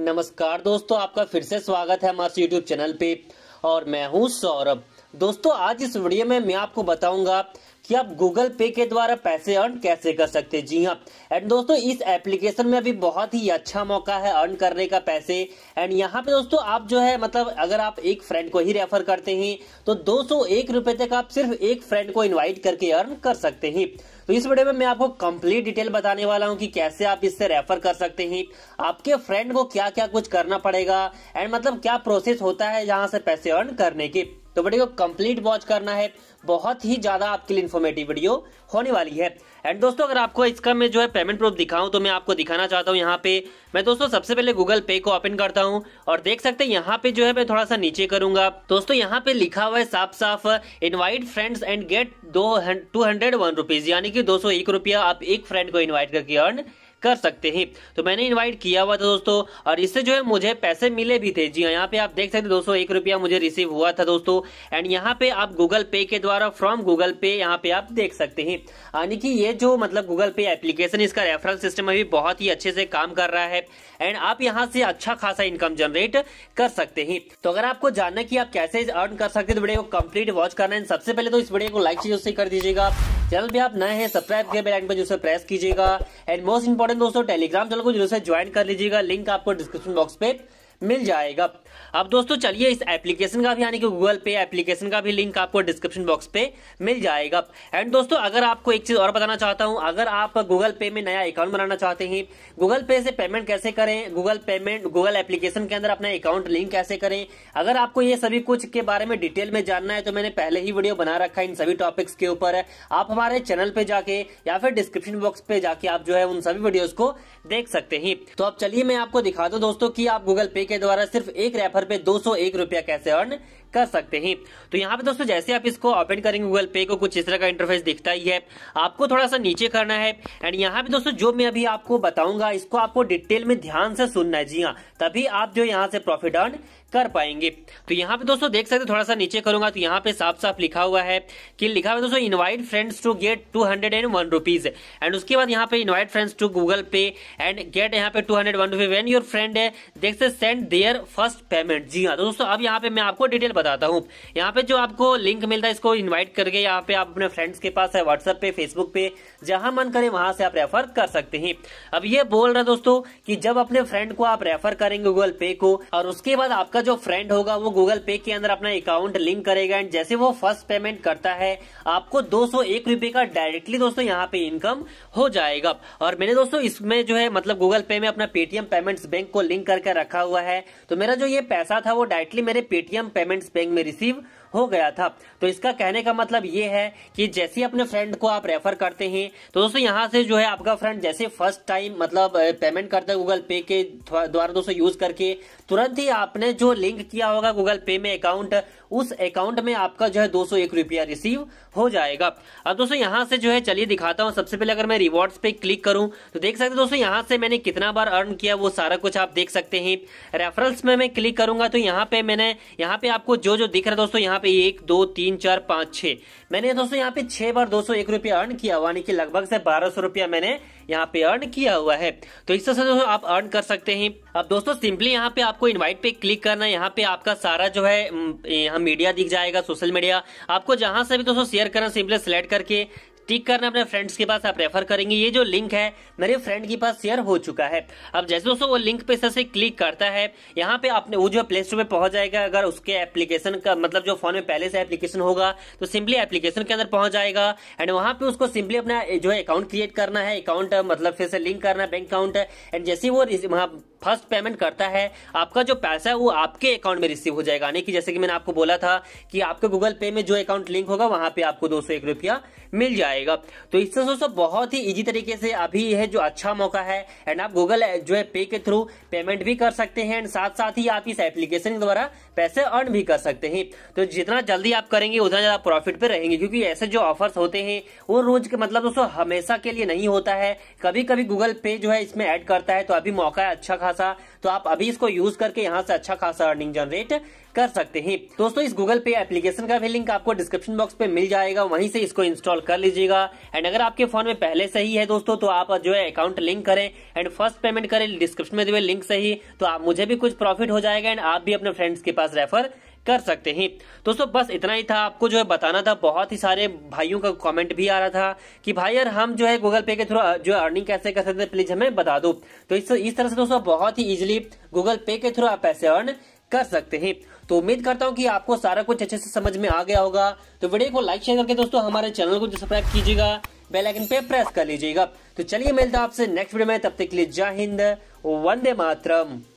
नमस्कार दोस्तों आपका फिर से स्वागत है हमारे यूट्यूब चैनल पे और मैं हूँ सौरभ दोस्तों आज इस वीडियो में मैं आपको बताऊंगा कि आप गूगल पे के द्वारा पैसे अर्न कैसे कर सकते हैं जी हाँ एंड दोस्तों इस एप्लीकेशन में अभी बहुत ही अच्छा मौका है अर्न करने का पैसे एंड यहाँ पे दोस्तों आप जो है मतलब अगर आप एक फ्रेंड को ही रेफर करते हैं तो दो सौ तक आप सिर्फ एक फ्रेंड को इन्वाइट करके अर्न कर सकते हैं तो इस वीडियो में मैं आपको कंप्लीट डिटेल बताने वाला हूँ कि कैसे आप इससे रेफर कर सकते हैं आपके फ्रेंड को क्या क्या कुछ करना पड़ेगा एंड मतलब क्या प्रोसेस होता है जहां से पैसे अर्न करने की तो वीडियो को कंप्लीट वॉच करना है बहुत ही ज्यादा आपके लिए इन्फॉर्मेटिव वीडियो होने वाली है एंड दोस्तों अगर आपको इसका मैं जो है पेमेंट प्रूफ दिखाऊं तो मैं आपको दिखाना चाहता हूं यहाँ पे मैं दोस्तों सबसे पहले गूगल पे को ओपन करता हूं और देख सकते हैं यहाँ पे जो है मैं थोड़ा सा नीचे करूंगा दोस्तों यहाँ पे लिखा हुआ है साफ साफ इन्वाइट फ्रेंड्स एंड गेट दो टू हंड्रेड वन रुपीज यानी कि दो सौ एक रुपया आप एक फ्रेंड को इन्वाइट करके अर्न कर सकते हैं तो मैंने इन्वाइट किया हुआ था दोस्तों और इससे जो है मुझे पैसे मिले भी थे जी हाँ, यहाँ पे आप देख सकते दोस्तों एक रुपया मुझे रिसीव हुआ था दोस्तों एंड यहाँ पे आप गूगल पे के द्वारा फ्रॉम गूगल पे यहाँ पे आप देख सकते हैं यानी कि ये जो मतलब गूगल पे एप्लीकेशन इसका रेफरल सिस्टम अभी बहुत ही अच्छे से काम कर रहा है एंड आप यहाँ से अच्छा खासा इनकम जनरेट कर सकते हैं तो अगर आपको जानना कि आप कैसे अर्न कर सकते हैं तो वीडियो को कंप्लीट वॉच करना है सबसे पहले तो इस वीडियो को लाइक से कर दीजिएगा चैनल पे आप नए हैं सब्सक्राइब के बेलाइन पर जो है प्रेस कीजिएगा एंड मोस्ट इंपॉर्टेंट दोस्तों टेलीग्राम चैनल को जो है ज्वाइन कर लीजिएगा लिंक आपको डिस्क्रिप्शन बॉक्स पे मिल जाएगा अब दोस्तों चलिए इस एप्लीकेशन का भी यानी कि गूगल पे एप्लीकेशन का भी लिंक आपको डिस्क्रिप्शन बॉक्स पे मिल जाएगा एंड दोस्तों अगर आपको एक चीज और बताना चाहता हूँ अगर आप गूगल पे में नया अकाउंट बनाना चाहते हैं गूगल पे से पेमेंट कैसे करें गूगल पेमेंट गूगल एप्लीकेशन के अंदर अपना अकाउंट लिंक कैसे करें अगर आपको ये सभी कुछ के बारे में डिटेल में जानना है तो मैंने पहले ही वीडियो बना रखा है इन सभी टॉपिक्स के ऊपर आप हमारे चैनल पे जाके या फिर डिस्क्रिप्शन बॉक्स पे जाके आप जो है उन सभी वीडियोज को देख सकते हैं तो अब चलिए मैं आपको दिखा दू दोस्तों की आप गूगल पे के द्वारा सिर्फ एक रेफर पे दो सौ एक रुपया कैसे अर्न कर सकते हैं तो यहाँ पे दोस्तों जैसे आप इसको ओपन करेंगे गूगल पे को कुछ इस तरह का इंटरफेस दिखता ही है आपको थोड़ा सा नीचे करना है एंड यहाँ पे दोस्तों जो मैं अभी आपको बताऊंगा इसको आपको डिटेल में ध्यान से सुनना है जी हाँ तभी आप जो यहाँ से प्रॉफिट अर्न कर पाएंगे तो यहाँ पे दोस्तों देख सकते थोड़ा सा नीचे करूंगा तो यहाँ पे साफ साफ लिखा हुआ है कि लिखा हुआ दोस्तों invite friends to get two hundred and one rupees and उसके बाद यहाँ पे invite friends to Google Pay and get यहाँ पे two hundred one rupees when your friend है देख से एंड देयर फर्स्ट पेमेंट जी हाँ तो दोस्तों अब यहाँ पे मैं आपको डिटेल बताता हूँ यहाँ पे जो आपको लिंक मिलता है इसको इन्वाइट करके यहाँ पे आप अपने फ्रेंड्स के पास है व्हाट्सएप पे फेसबुक पे जहां मन करे वहां से आप रेफर कर सकते हैं अब ये बोल रहा है दोस्तों कि जब अपने फ्रेंड को आप रेफर करेंगे गूगल पे को और उसके बाद आपका जो फ्रेंड होगा वो गूगल पे के अंदर अपना अकाउंट लिंक करेगा एंड जैसे वो फर्स्ट पेमेंट करता है आपको दो सौ का डायरेक्टली दोस्तों यहाँ पे इनकम हो जाएगा और मैंने दोस्तों इसमें जो है मतलब गूगल पे में अपना पेटीएम पेमेंट्स बैंक को लिंक करके रखा हुआ है है तो मेरा जो ये पैसा था वो डायरेक्टली मेरे पेटीएम पेमेंट्स बैंक में रिसीव हो गया था तो इसका कहने का मतलब ये है कि जैसे अपने फ्रेंड को आप रेफर करते हैं तो दोस्तों यहाँ से जो है आपका फ्रेंड जैसे फर्स्ट टाइम मतलब पेमेंट करता है गूगल पे के द्वारा दोस्तों यूज करके तुरंत ही आपने जो लिंक किया होगा गूगल पे में अकाउंट उस अकाउंट में आपका जो है दो रुपया रिसीव हो जाएगा अब दोस्तों यहाँ से जो है चलिए दिखाता हूँ सबसे पहले अगर मैं रिवॉर्ड्स पे क्लिक करूँ तो देख सकते दोस्तों यहाँ से मैंने कितना बार अर्न किया वो सारा कुछ आप देख सकते हैं रेफरल्स में मैं क्लिक करूंगा तो यहाँ पे मैंने यहाँ पे आपको जो जो दिख रहा है दोस्तों यहाँ यहाँ पे एक दो तीन चार पाँच छह मैंने दोस्तों यहाँ पे छह बार दो सौ एक रुपया अर्न किया हुआ यानी कि लगभग से बारह सौ रुपया मैंने यहाँ पे अर्न किया हुआ है तो इस तरह से दोस्तों आप अर्न कर सकते हैं अब दोस्तों सिंपली यहाँ पे आपको इनवाइट पे क्लिक करना है यहाँ पे आपका सारा जो है यहाँ मीडिया दिख जाएगा सोशल मीडिया आपको जहां से भी दोस्तों शेयर करना सिंपली सिलेक्ट करके टिक करना अपने फ्रेंड्स के पास आप रेफर करेंगे ये जो लिंक है मेरे फ्रेंड के पास शेयर हो चुका है अब जैसे दोस्तों वो लिंक पे सबसे क्लिक करता है यहाँ पे अपने वो जो प्ले स्टोर पे पहुंच जाएगा अगर उसके एप्लीकेशन का मतलब जो फोन में पहले से एप्लीकेशन होगा तो सिंपली एप्लीकेशन के अंदर पहुंच जाएगा एंड वहां पे उसको सिंपली अपना जो है अकाउंट क्रिएट करना है अकाउंट मतलब फिर से लिंक करना है बैंक अकाउंट एंड जैसे वो वहां फर्स्ट पेमेंट करता है आपका जो पैसा है वो आपके अकाउंट में रिसीव हो जाएगा यानी कि जैसे कि मैंने आपको बोला था कि आपके गूगल पे में जो अकाउंट लिंक होगा वहां पे आपको दो सौ रुपया मिल जाएगा तो इससे दोस्तों बहुत ही इजी तरीके से अभी यह जो अच्छा मौका है एंड आप गूगल जो है पे के थ्रू पेमेंट भी कर सकते हैं एंड साथ साथ ही आप इस एप्लीकेशन के द्वारा पैसे अर्न भी कर सकते हैं तो जितना जल्दी आप करेंगे उतना ज्यादा प्रॉफिट पे रहेंगे क्योंकि ऐसे जो ऑफर्स होते हैं वो रोज के मतलब दोस्तों हमेशा के लिए नहीं होता है कभी कभी गूगल पे जो है इसमें ऐड करता है तो अभी मौका है अच्छा खासा खासा तो आप अभी इसको यूज करके यहाँ से अच्छा खासा अर्निंग जनरेट कर सकते हैं दोस्तों इस गूगल पे एप्लीकेशन का भी लिंक आपको डिस्क्रिप्शन बॉक्स पे मिल जाएगा वहीं से इसको इंस्टॉल कर लीजिएगा एंड अगर आपके फोन में पहले से ही है दोस्तों तो आप जो है अकाउंट लिंक करें एंड फर्स्ट पेमेंट करें डिस्क्रिप्शन में दिए लिंक से ही तो आप मुझे भी कुछ प्रॉफिट हो जाएगा एंड आप भी अपने फ्रेंड्स के पास रेफर कर सकते हैं दोस्तों बस इतना ही था आपको जो है बताना था बहुत ही सारे भाइयों का कमेंट भी आ रहा था कि भाई यार हम जो है गूगल पे के थ्रू जो अर्निंग कैसे कर सकते हैं प्लीज हमें बता दो तो इस, इस तरह से दोस्तों बहुत ही इजिली गूगल पे के थ्रू आप पैसे अर्न कर सकते हैं तो उम्मीद करता हूँ कि आपको सारा कुछ अच्छे से समझ में आ गया होगा तो वीडियो को लाइक शेयर करके दोस्तों हमारे चैनल को सब्सक्राइब कीजिएगा बेल आइकन पे प्रेस कर लीजिएगा तो चलिए मिलता आपसे नेक्स्ट वीडियो में तब तक के लिए जय हिंद वंदे मातरम